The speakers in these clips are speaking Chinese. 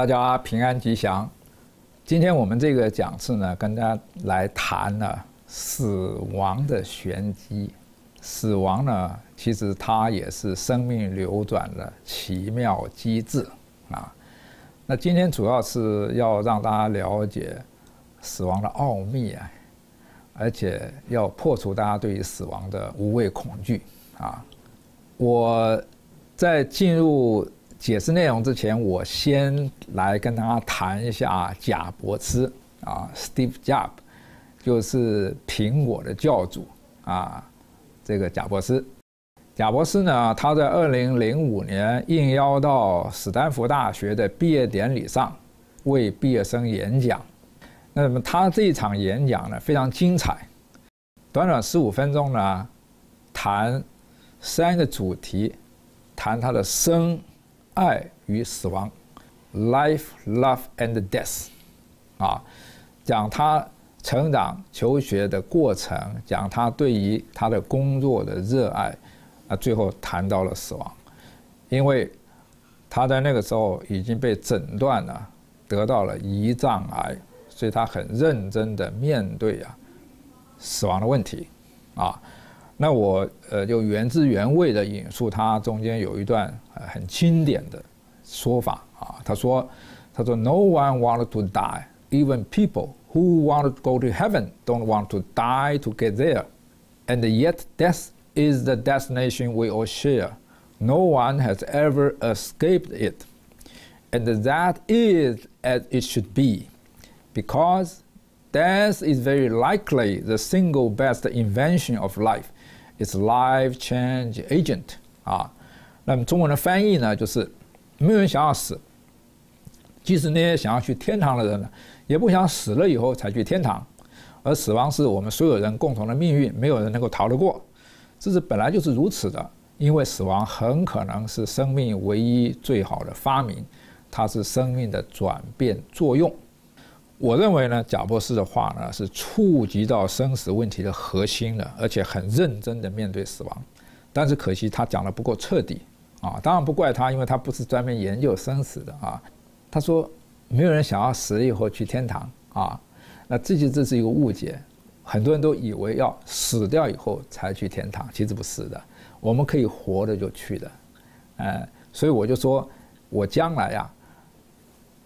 大家平安吉祥。今天我们这个讲次呢，跟大家来谈呢死亡的玄机。死亡呢，其实它也是生命流转的奇妙机制啊。那今天主要是要让大家了解死亡的奥秘啊，而且要破除大家对于死亡的无畏恐惧啊。我在进入。解释内容之前，我先来跟大家谈一下贾伯斯啊，Steve Jobs，就是苹果的教主啊。这个贾伯斯，贾伯斯呢，他在二零零五年应邀到斯坦福大学的毕业典礼上为毕业生演讲。那么他这一场演讲呢，非常精彩，短短十五分钟呢，谈三个主题，谈他的生。爱与死亡，Life, Love and Death，啊，讲他成长、求学的过程，讲他对于他的工作的热爱，啊，最后谈到了死亡，因为他在那个时候已经被诊断了，得到了胰脏癌，所以他很认真的面对啊死亡的问题，啊。那我呃就原汁原味的引述他中间有一段很经典的说法啊，他说他说 No one wanted to die, even people who wanted to go to heaven don't want to die to get there, and yet death is the destination we all share. No one has ever escaped it. And that is as it should be, because death is very likely the single best invention of life. It's life change agent 啊，那么中文的翻译呢，就是没有人想要死，即使那些想要去天堂的人呢，也不想死了以后才去天堂，而死亡是我们所有人共同的命运，没有人能够逃得过，这是本来就是如此的，因为死亡很可能是生命唯一最好的发明，它是生命的转变作用。我认为呢，贾博士的话呢是触及到生死问题的核心了，而且很认真的面对死亡。但是可惜他讲得不够彻底，啊，当然不怪他，因为他不是专门研究生死的啊。他说，没有人想要死以后去天堂啊，那这些这是一个误解，很多人都以为要死掉以后才去天堂，其实不是的，我们可以活着就去的，哎，所以我就说，我将来呀。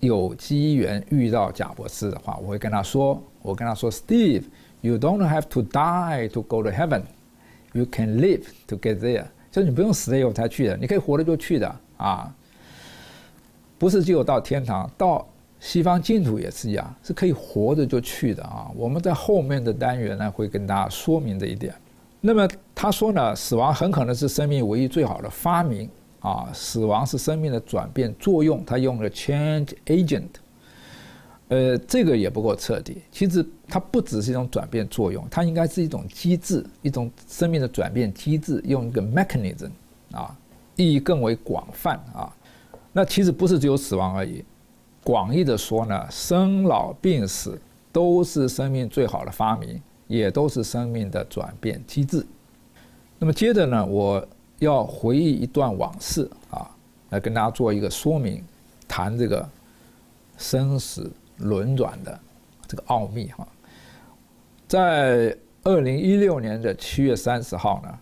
有机缘遇到贾博士的话，我会跟他说：“我跟他说，Steve，you don't have to die to go to heaven，you can live to get there。就是你不用死以有才去的，你可以活着就去的啊。不是只有到天堂，到西方净土也是一样，是可以活着就去的啊。我们在后面的单元呢会跟大家说明这一点。那么他说呢，死亡很可能是生命唯一最好的发明。”啊，死亡是生命的转变作用，他用了 change agent，呃，这个也不够彻底。其实它不只是一种转变作用，它应该是一种机制，一种生命的转变机制，用一个 mechanism 啊，意义更为广泛啊。那其实不是只有死亡而已，广义的说呢，生老病死都是生命最好的发明，也都是生命的转变机制。那么接着呢，我。要回忆一段往事啊，来跟大家做一个说明，谈这个生死轮转的这个奥秘哈。在二零一六年的七月三十号呢，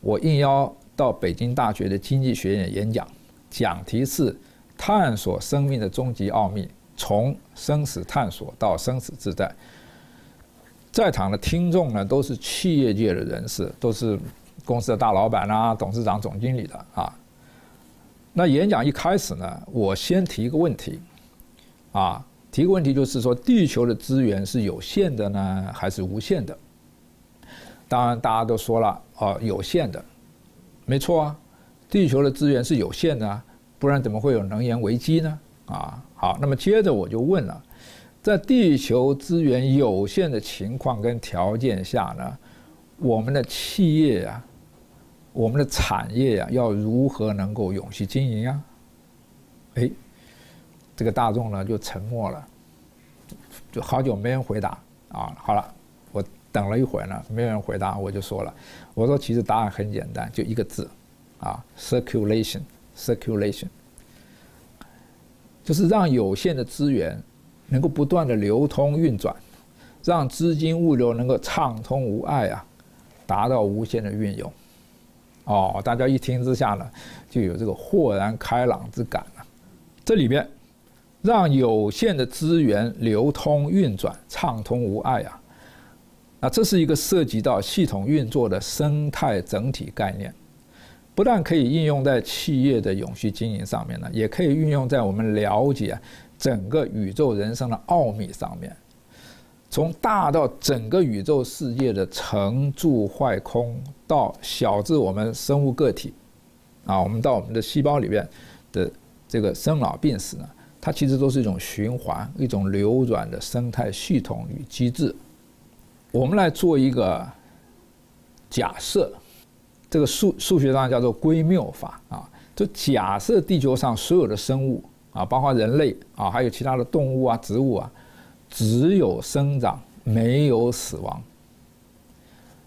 我应邀到北京大学的经济学院演讲，讲题是“探索生命的终极奥秘：从生死探索到生死自在”。在场的听众呢，都是企业界的人士，都是。公司的大老板啊、董事长、总经理的啊。那演讲一开始呢，我先提一个问题，啊，提个问题就是说，地球的资源是有限的呢，还是无限的？当然大家都说了哦，有限的，没错啊，地球的资源是有限的，不然怎么会有能源危机呢？啊，好，那么接着我就问了，在地球资源有限的情况跟条件下呢？我们的企业呀，我们的产业呀，要如何能够永续经营啊？哎，这个大众呢就沉默了，就好久没人回答啊。好了，我等了一会儿呢，没有人回答，我就说了，我说其实答案很简单，就一个字，啊，circulation，circulation，就是让有限的资源能够不断的流通运转，让资金物流能够畅通无碍啊。达到无限的运用，哦，大家一听之下呢，就有这个豁然开朗之感了。这里边让有限的资源流通运转畅通无碍啊，啊，这是一个涉及到系统运作的生态整体概念，不但可以应用在企业的永续经营上面呢，也可以运用在我们了解整个宇宙人生的奥秘上面。从大到整个宇宙世界的成住坏空，到小至我们生物个体，啊，我们到我们的细胞里面的这个生老病死呢，它其实都是一种循环、一种流转的生态系统与机制。我们来做一个假设，这个数数学上叫做归谬法啊，就假设地球上所有的生物啊，包括人类啊，还有其他的动物啊、植物啊。只有生长，没有死亡。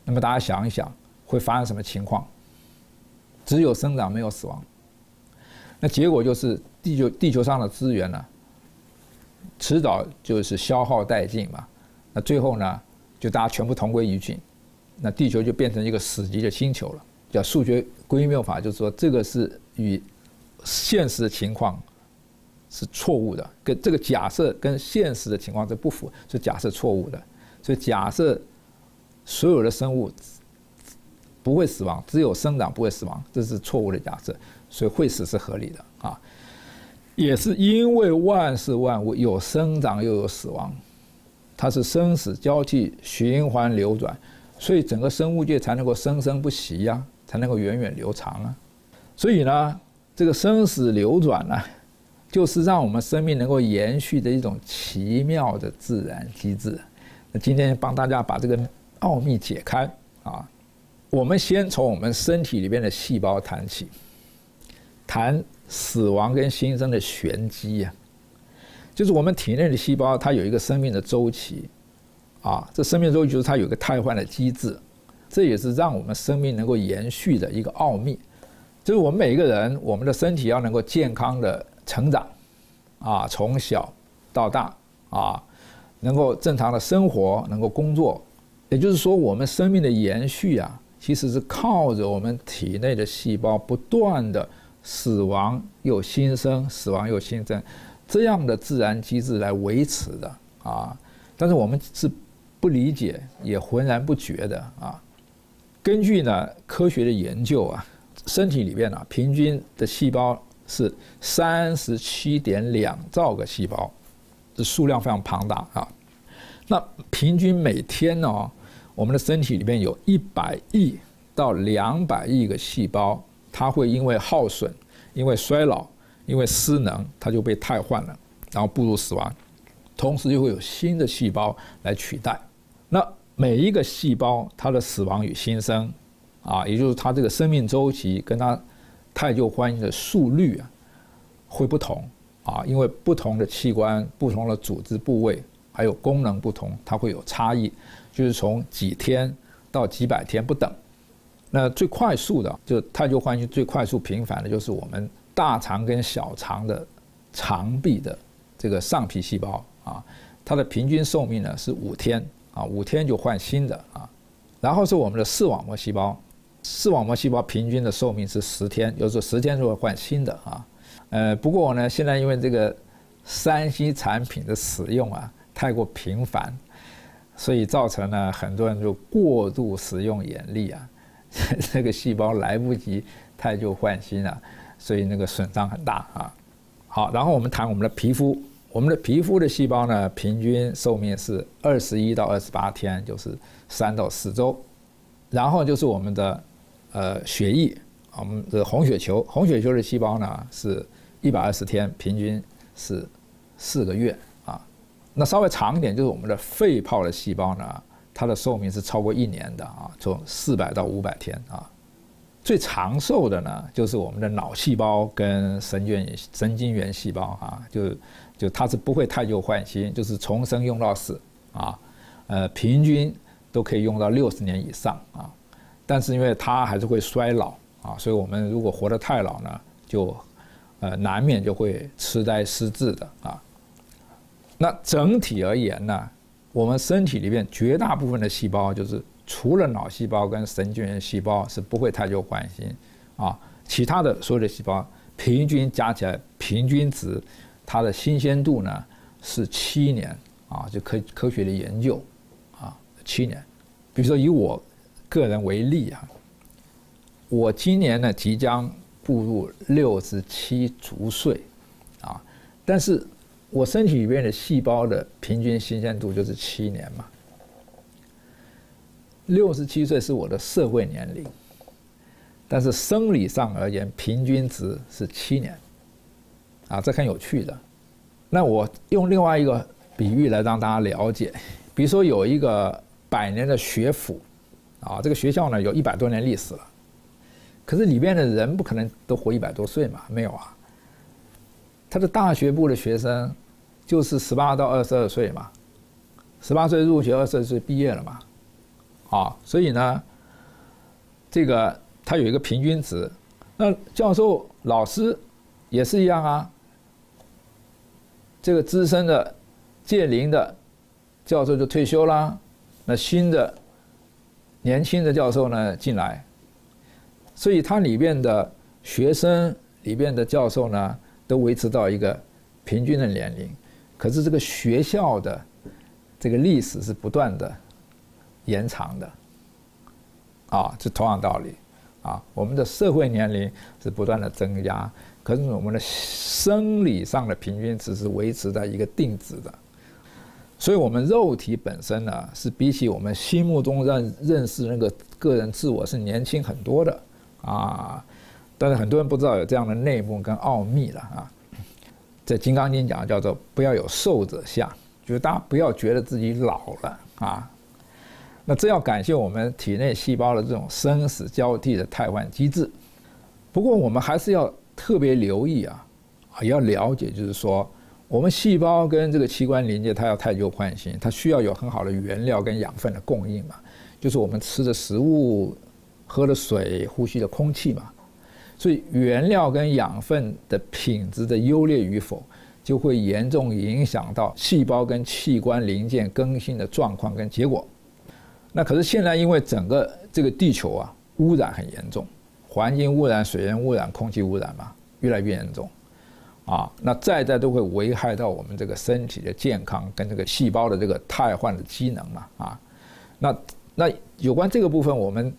那么大家想一想，会发生什么情况？只有生长，没有死亡，那结果就是地球地球上的资源呢，迟早就是消耗殆尽嘛。那最后呢，就大家全部同归于尽，那地球就变成一个死寂的星球了。叫数学归谬法，就是说这个是与现实情况。是错误的，跟这个假设跟现实的情况是不符，是假设错误的。所以假设所有的生物不会死亡，只有生长不会死亡，这是错误的假设。所以会死是合理的啊，也是因为万事万物有生长又有死亡，它是生死交替、循环流转，所以整个生物界才能够生生不息呀，才能够源远流长啊。所以呢，这个生死流转呢。就是让我们生命能够延续的一种奇妙的自然机制。那今天帮大家把这个奥秘解开啊！我们先从我们身体里面的细胞谈起，谈死亡跟新生的玄机呀。就是我们体内的细胞，它有一个生命的周期啊。这生命周期就是它有个替换的机制，这也是让我们生命能够延续的一个奥秘。就是我们每一个人，我们的身体要能够健康的。成长，啊，从小到大，啊，能够正常的生活，能够工作，也就是说，我们生命的延续啊，其实是靠着我们体内的细胞不断的死亡又新生，死亡又新生，这样的自然机制来维持的啊。但是我们是不理解，也浑然不觉的啊。根据呢科学的研究啊，身体里面呢平均的细胞。是三十七点两兆个细胞，这数量非常庞大啊。那平均每天呢，我们的身体里面有一百亿到两百亿个细胞，它会因为耗损、因为衰老、因为失能，它就被汰换了，然后步入死亡。同时，又会有新的细胞来取代。那每一个细胞它的死亡与新生，啊，也就是它这个生命周期跟它。太旧换新的速率啊，会不同啊，因为不同的器官、不同的组织部位，还有功能不同，它会有差异，就是从几天到几百天不等。那最快速的，就太旧换新最快速频繁的，就是我们大肠跟小肠的肠壁的这个上皮细胞啊，它的平均寿命呢是五天啊，五天就换新的啊。然后是我们的视网膜细胞。视网膜细胞平均的寿命是十天，有时候十天就会换新的啊。呃，不过呢，现在因为这个三 C 产品的使用啊太过频繁，所以造成了很多人就过度使用眼力啊，这个细胞来不及太旧换新了，所以那个损伤很大啊。好，然后我们谈我们的皮肤，我们的皮肤的细胞呢，平均寿命是二十一到二十八天，就是三到四周，然后就是我们的。呃，血液，我们这红血球，红血球的细胞呢，是一百二十天，平均是四个月啊。那稍微长一点，就是我们的肺泡的细胞呢，它的寿命是超过一年的啊，从四百到五百天啊。最长寿的呢，就是我们的脑细胞跟神经神经元细胞啊，就就它是不会太旧换新，就是重生用到死啊。呃，平均都可以用到六十年以上啊。但是因为它还是会衰老啊，所以我们如果活得太老呢，就呃难免就会痴呆失智的啊。那整体而言呢，我们身体里面绝大部分的细胞就是除了脑细胞跟神经元细胞是不会太久缓行啊，其他的所有的细胞平均加起来平均值它的新鲜度呢是七年啊，就科科学的研究啊七年。比如说以我。个人为例啊，我今年呢即将步入六十七足岁，啊，但是我身体里面的细胞的平均新鲜度就是七年嘛，六十七岁是我的社会年龄，但是生理上而言，平均值是七年，啊，这很有趣的。那我用另外一个比喻来让大家了解，比如说有一个百年的学府。啊，这个学校呢有一百多年历史了，可是里边的人不可能都活一百多岁嘛，没有啊。他的大学部的学生就是十八到二十二岁嘛，十八岁入学，二十二岁毕业了嘛，啊，所以呢，这个他有一个平均值。那教授、老师也是一样啊，这个资深的、届龄的教授就退休啦，那新的。年轻的教授呢进来，所以它里边的学生里边的教授呢都维持到一个平均的年龄。可是这个学校的这个历史是不断的延长的，啊，这同样道理，啊，我们的社会年龄是不断的增加，可是我们的生理上的平均只是维持在一个定值的。所以，我们肉体本身呢，是比起我们心目中认认识那个个人自我是年轻很多的，啊，但是很多人不知道有这样的内幕跟奥秘了啊。在《金刚经》讲叫做不要有寿者相，就是大家不要觉得自己老了啊。那这要感谢我们体内细胞的这种生死交替的替换机制。不过，我们还是要特别留意啊，也要了解，就是说。我们细胞跟这个器官零件，它要太旧换新，它需要有很好的原料跟养分的供应嘛，就是我们吃的食物、喝的水、呼吸的空气嘛。所以原料跟养分的品质的优劣与否，就会严重影响到细胞跟器官零件更新的状况跟结果。那可是现在因为整个这个地球啊，污染很严重，环境污染、水源污染、空气污染嘛，越来越严重。啊，那再再都会危害到我们这个身体的健康跟这个细胞的这个汰换的机能嘛啊，那那有关这个部分，我们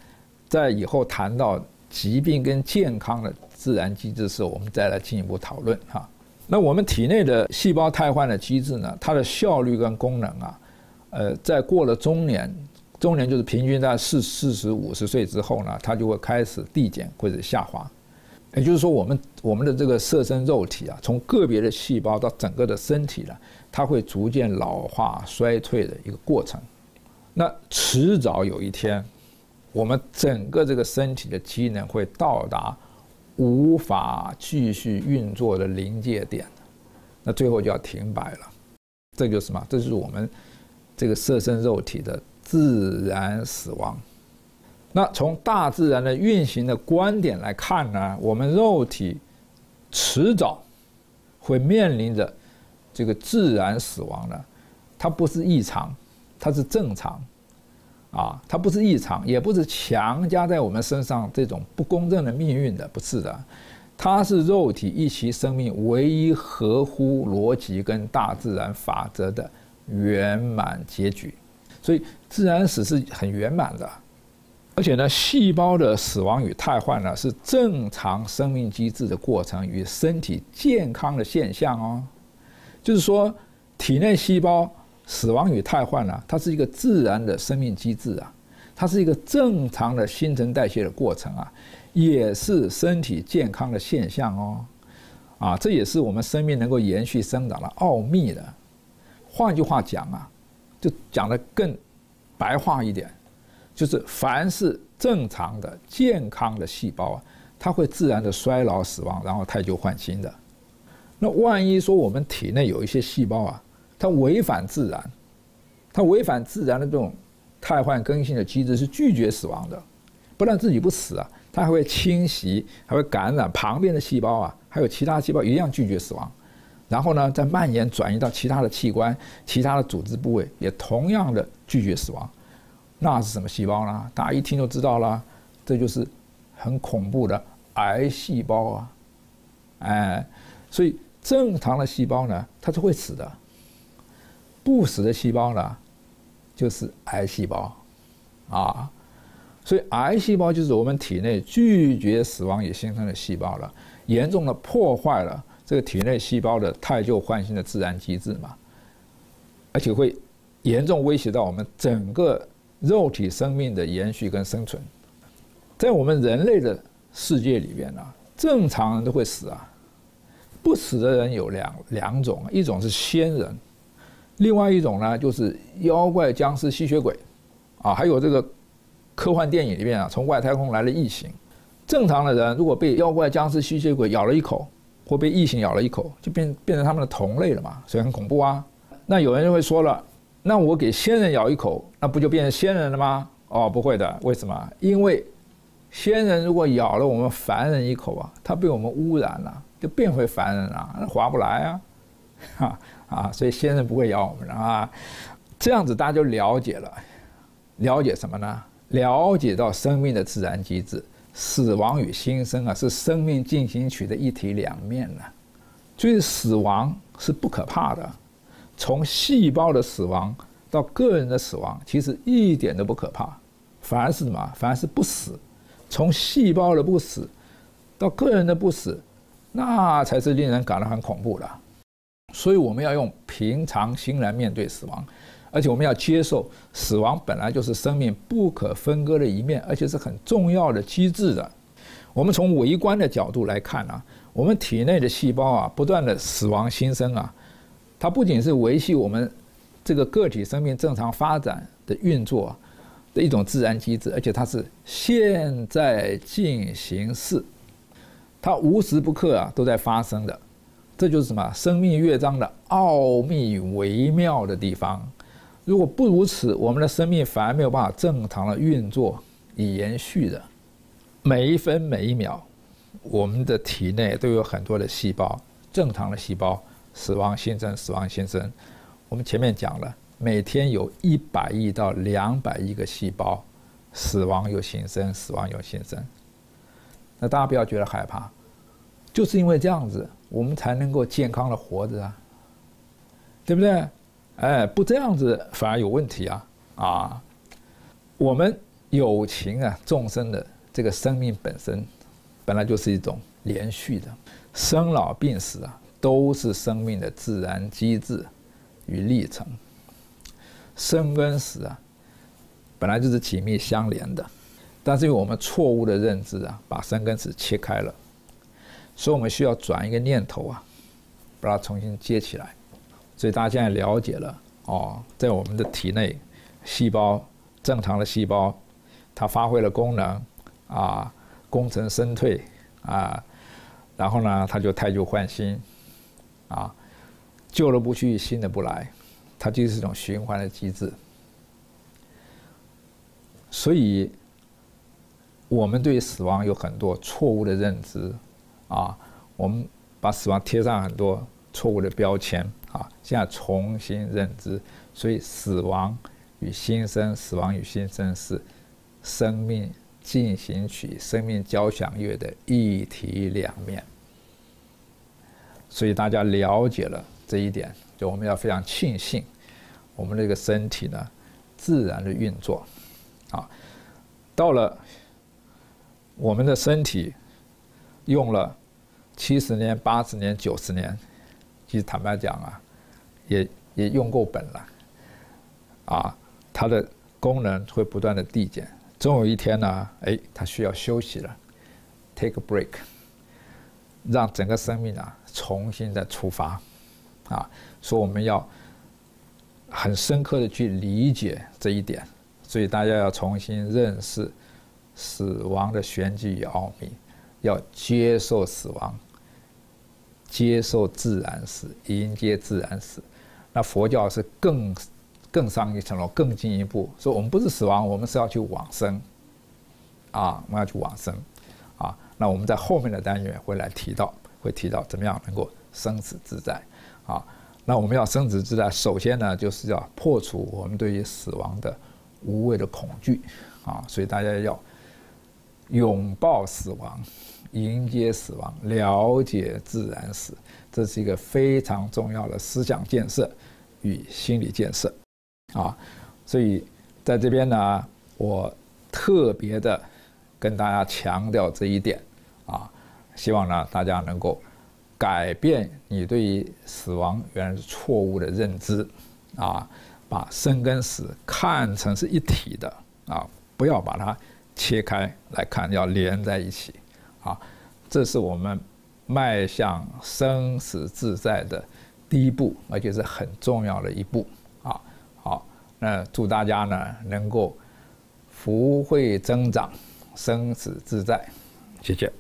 在以后谈到疾病跟健康的自然机制时，我们再来进一步讨论哈。那我们体内的细胞汰换的机制呢，它的效率跟功能啊，呃，在过了中年，中年就是平均在四四十五十岁之后呢，它就会开始递减或者下滑。也就是说，我们我们的这个色身肉体啊，从个别的细胞到整个的身体呢，它会逐渐老化衰退的一个过程。那迟早有一天，我们整个这个身体的机能会到达无法继续运作的临界点，那最后就要停摆了。这就是什么？这就是我们这个色身肉体的自然死亡。那从大自然的运行的观点来看呢，我们肉体迟早会面临着这个自然死亡的，它不是异常，它是正常，啊，它不是异常，也不是强加在我们身上这种不公正的命运的，不是的，它是肉体一其生命唯一合乎逻辑跟大自然法则的圆满结局，所以自然死是很圆满的。而且呢，细胞的死亡与汰换呢，是正常生命机制的过程与身体健康的现象哦。就是说，体内细胞死亡与汰换呢，它是一个自然的生命机制啊，它是一个正常的新陈代谢的过程啊，也是身体健康的现象哦。啊，这也是我们生命能够延续生长的奥秘的。换句话讲啊，就讲的更白话一点。就是凡是正常的、健康的细胞啊，它会自然的衰老死亡，然后太旧换新的。那万一说我们体内有一些细胞啊，它违反自然，它违反自然的这种汰换更新的机制，是拒绝死亡的，不但自己不死啊。它还会侵袭，还会感染旁边的细胞啊，还有其他细胞一样拒绝死亡，然后呢，再蔓延转移到其他的器官、其他的组织部位，也同样的拒绝死亡。那是什么细胞呢？大家一听就知道了，这就是很恐怖的癌细胞啊！哎，所以正常的细胞呢，它是会死的；不死的细胞呢，就是癌细胞啊。所以癌细胞就是我们体内拒绝死亡也形成的细胞了，严重的破坏了这个体内细胞的太旧换新的自然机制嘛，而且会严重威胁到我们整个。肉体生命的延续跟生存，在我们人类的世界里边呢，正常人都会死啊，不死的人有两两种，一种是仙人，另外一种呢就是妖怪、僵尸、吸血鬼，啊，还有这个科幻电影里面啊，从外太空来了异形。正常的人如果被妖怪、僵尸、吸血鬼咬了一口，或被异形咬了一口，就变变成他们的同类了嘛，所以很恐怖啊。那有人就会说了。那我给仙人咬一口，那不就变成仙人了吗？哦，不会的，为什么？因为仙人如果咬了我们凡人一口啊，他被我们污染了，就变回凡人了，那划不来啊！哈啊，所以仙人不会咬我们的啊。这样子大家就了解了，了解什么呢？了解到生命的自然机制，死亡与新生啊，是生命进行曲的一体两面呢。所以死亡是不可怕的。从细胞的死亡到个人的死亡，其实一点都不可怕，反而是什么？反而是不死。从细胞的不死到个人的不死，那才是令人感到很恐怖的。所以我们要用平常心来面对死亡，而且我们要接受死亡本来就是生命不可分割的一面，而且是很重要的机制的。我们从微观的角度来看啊，我们体内的细胞啊，不断的死亡新生啊。它不仅是维系我们这个个体生命正常发展的运作的一种自然机制，而且它是现在进行式，它无时不刻啊都在发生的。这就是什么生命乐章的奥秘微妙的地方。如果不如此，我们的生命反而没有办法正常的运作与延续的。每一分每一秒，我们的体内都有很多的细胞，正常的细胞。死亡新生，死亡新生，我们前面讲了，每天有一百亿到两百亿个细胞死亡又新生，死亡又新生。那大家不要觉得害怕，就是因为这样子，我们才能够健康的活着啊，对不对？哎，不这样子反而有问题啊啊！我们有情啊，众生的这个生命本身本来就是一种连续的，生老病死啊。都是生命的自然机制与历程。生跟死啊，本来就是紧密相连的，但是因为我们错误的认知啊，把生跟死切开了，所以我们需要转一个念头啊，把它重新接起来。所以大家现在了解了哦，在我们的体内，细胞正常的细胞，它发挥了功能啊，功成身退啊，然后呢，它就太旧换新。啊，旧的不去，新的不来，它就是一种循环的机制。所以，我们对死亡有很多错误的认知，啊，我们把死亡贴上很多错误的标签，啊，现在重新认知。所以，死亡与新生，死亡与新生是生命进行曲、生命交响乐的一体两面。所以大家了解了这一点，就我们要非常庆幸，我们这个身体呢，自然的运作，啊，到了我们的身体用了七十年、八十年、九十年，其实坦白讲啊，也也用够本了，啊，它的功能会不断的递减，总有一天呢，哎，它需要休息了，take a break。让整个生命啊重新的出发，啊，所以我们要很深刻的去理解这一点，所以大家要重新认识死亡的玄机与奥秘，要接受死亡，接受自然死，迎接自然死。那佛教是更更上一层楼，更进一步，说我们不是死亡，我们是要去往生，啊，我们要去往生。那我们在后面的单元会来提到，会提到怎么样能够生死自在，啊，那我们要生死自在，首先呢就是要破除我们对于死亡的无谓的恐惧，啊，所以大家要拥抱死亡，迎接死亡，了解自然死，这是一个非常重要的思想建设与心理建设，啊，所以在这边呢，我特别的。跟大家强调这一点，啊，希望呢大家能够改变你对于死亡原来是错误的认知，啊，把生跟死看成是一体的，啊，不要把它切开来看，要连在一起，啊，这是我们迈向生死自在的第一步，而且是很重要的一步，啊，好，那祝大家呢能够福慧增长。生死自在，谢谢。